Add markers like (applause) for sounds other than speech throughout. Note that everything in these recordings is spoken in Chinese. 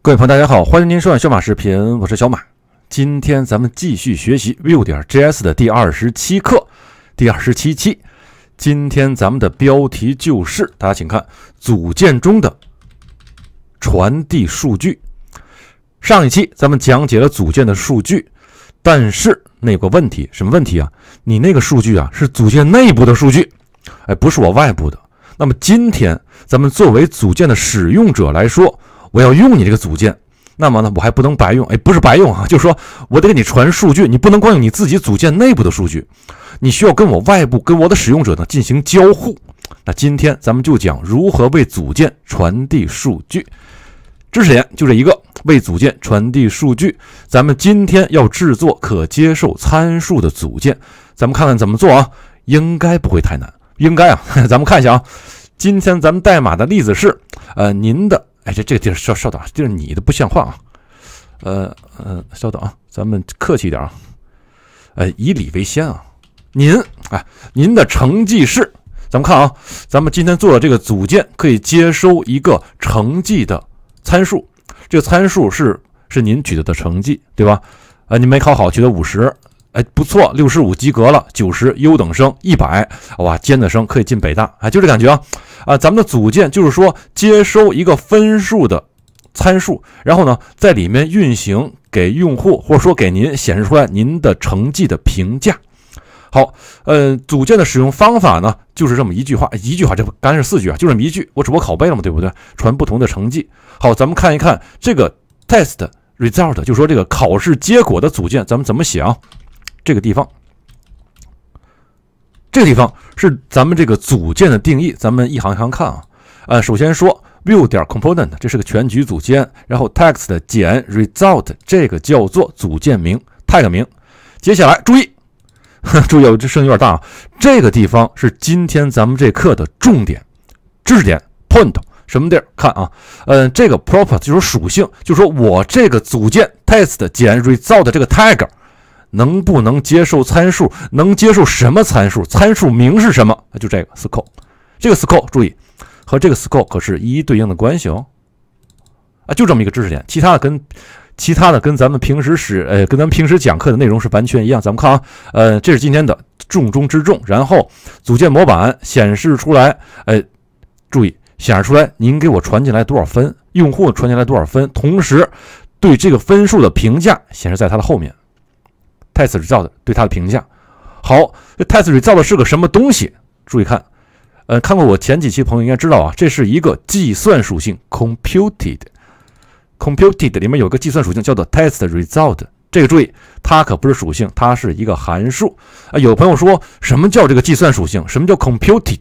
各位朋友，大家好，欢迎您收看小马视频，我是小马。今天咱们继续学习 Vue 点 JS 的第二十七课、第二十七期。今天咱们的标题就是，大家请看，组件中的传递数据。上一期咱们讲解了组件的数据，但是那个问题，什么问题啊？你那个数据啊是组件内部的数据，哎，不是我外部的。那么今天咱们作为组件的使用者来说。我要用你这个组件，那么呢，我还不能白用，哎，不是白用啊，就是说我得给你传数据，你不能光用你自己组件内部的数据，你需要跟我外部、跟我的使用者呢进行交互。那今天咱们就讲如何为组件传递数据，知识点就这一个，为组件传递数据。咱们今天要制作可接受参数的组件，咱们看看怎么做啊？应该不会太难，应该啊。(laughs) 咱们看一下啊，今天咱们代码的例子是，呃，您的。哎，这这个地儿稍稍等，地儿你的不像话啊，呃呃，稍等啊，咱们客气一点啊，呃，以礼为先啊，您啊，您的成绩是，咱们看啊，咱们今天做的这个组件可以接收一个成绩的参数，这个参数是是您取得的成绩，对吧？啊，您没考好，取得五十。哎，不错，六十五及格了，九十优等生，一百哇，尖子生可以进北大啊！就这感觉啊！啊，咱们的组件就是说接收一个分数的参数，然后呢，在里面运行，给用户或者说给您显示出来您的成绩的评价。好，呃，组件的使用方法呢，就是这么一句话，一句话，这不刚是四句啊，就这么一句，我只不过拷贝了嘛，对不对？传不同的成绩。好，咱们看一看这个 test result，就说这个考试结果的组件，咱们怎么写啊？这个地方，这个地方是咱们这个组件的定义。咱们一行一行看啊，呃，首先说 view 点 component，这是个全局组件。然后 text 减 result，这个叫做组件名、tag 名。接下来注意，(laughs) 注意，我这声音有点大啊。这个地方是今天咱们这课的重点知识点 point，什么地儿看啊？嗯，这个 prop e r 就是属性，就说我这个组件 text 减 result 这个 tag。能不能接受参数？能接受什么参数？参数名是什么？就这个 score，这个 score 注意和这个 score 可是一一对应的关系哦。啊，就这么一个知识点，其他的跟其他的跟咱们平时是呃，跟咱们平时讲课的内容是完全一样。咱们看啊，呃，这是今天的重中之重。然后组件模板显示出来，呃，注意显示出来，您给我传进来多少分，用户传进来多少分，同时对这个分数的评价显示在它的后面。test result 对它的评价，好，这 test result 是个什么东西？注意看，呃，看过我前几期朋友应该知道啊，这是一个计算属性 computed，computed 里面有个计算属性叫做 test result，这个注意，它可不是属性，它是一个函数。啊，有朋友说什么叫这个计算属性，什么叫 computed？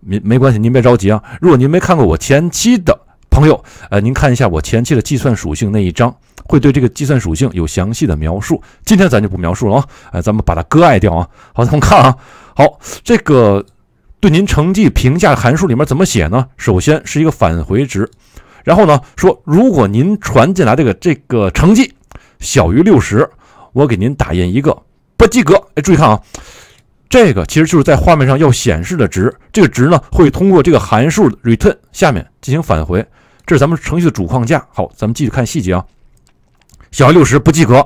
没没关系，您别着急啊。如果您没看过我前期的朋友，呃，您看一下我前期的计算属性那一章。会对这个计算属性有详细的描述，今天咱就不描述了啊，哎，咱们把它割爱掉啊。好，咱们看啊，好，这个对您成绩评价函数里面怎么写呢？首先是一个返回值，然后呢说，如果您传进来这个这个成绩小于六十，我给您打印一个不及格。哎，注意看啊，这个其实就是在画面上要显示的值，这个值呢会通过这个函数 return 下面进行返回。这是咱们程序的主框架。好，咱们继续看细节啊。小于六十不及格，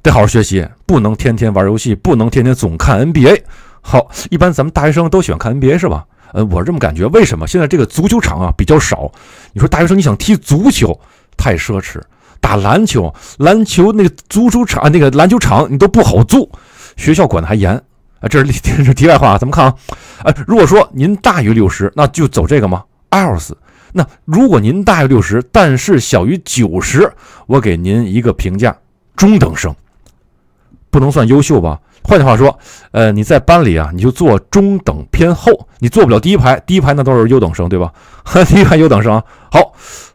得好好学习，不能天天玩游戏，不能天天总看 NBA。好，一般咱们大学生都喜欢看 NBA 是吧？呃，我这么感觉。为什么现在这个足球场啊比较少？你说大学生你想踢足球太奢侈，打篮球，篮球那个足球场那个篮球场你都不好租，学校管的还严啊。这是 (laughs) 这题外话咱们看啊，呃，如果说您大于六十，那就走这个吗？Else。那如果您大于六十，但是小于九十，我给您一个评价：中等生，不能算优秀吧？换句话说，呃，你在班里啊，你就坐中等偏后，你坐不了第一排，第一排那都是优等生，对吧？(laughs) 第一排优等生。啊，好，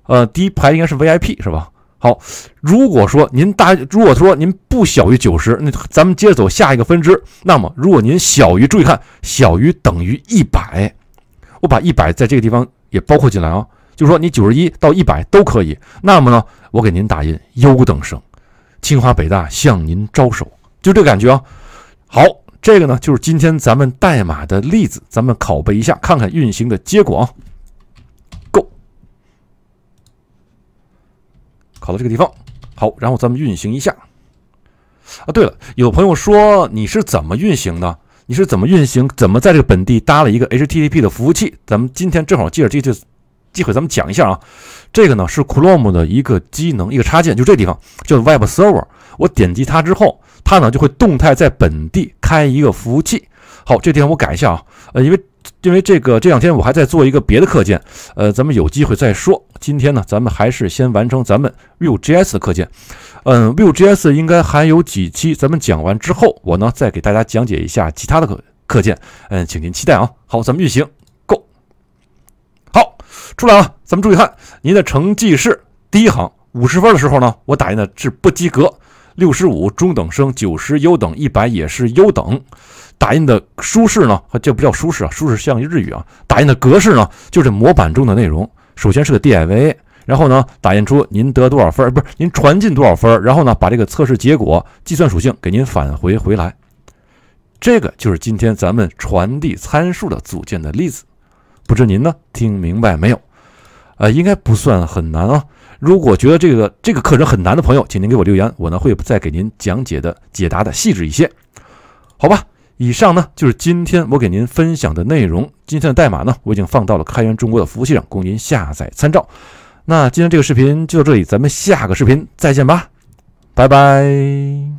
呃，第一排应该是 VIP 是吧？好，如果说您大，如果说您不小于九十，那咱们接着走下一个分支。那么，如果您小于，注意看，小于等于一百，我把一百在这个地方。也包括进来啊，就说你九十一到一百都可以。那么呢，我给您打印优等生，清华北大向您招手，就这感觉啊。好，这个呢就是今天咱们代码的例子，咱们拷贝一下，看看运行的结果。啊。Go，考到这个地方，好，然后咱们运行一下。啊，对了，有朋友说你是怎么运行的？你是怎么运行？怎么在这个本地搭了一个 HTTP 的服务器？咱们今天正好借着这个机会，咱们讲一下啊。这个呢是 Chrome 的一个机能，一个插件，就这地方叫 Web Server。我点击它之后，它呢就会动态在本地开一个服务器。好，这地方我改一下啊，呃，因为。因为这个这两天我还在做一个别的课件，呃，咱们有机会再说。今天呢，咱们还是先完成咱们 Vue JS 的课件。嗯，Vue JS 应该还有几期，咱们讲完之后，我呢再给大家讲解一下其他的课课件。嗯，请您期待啊。好，咱们运行，Go。好，出来啊，咱们注意看，您的成绩是第一行五十分的时候呢，我打印的是不及格。六十五中等生，九十优等，一百也是优等。打印的舒适呢？这不叫舒适啊，舒适像日语啊。打印的格式呢？就是模板中的内容。首先是个 DIV，然后呢，打印出您得多少分儿，不是您传进多少分儿，然后呢，把这个测试结果、计算属性给您返回回来。这个就是今天咱们传递参数的组件的例子。不知您呢听明白没有？呃，应该不算很难啊。如果觉得这个这个课程很难的朋友，请您给我留言，我呢会再给您讲解的解答的细致一些，好吧？以上呢就是今天我给您分享的内容。今天的代码呢，我已经放到了开源中国的服务器上，供您下载参照。那今天这个视频就到这里，咱们下个视频再见吧，拜拜。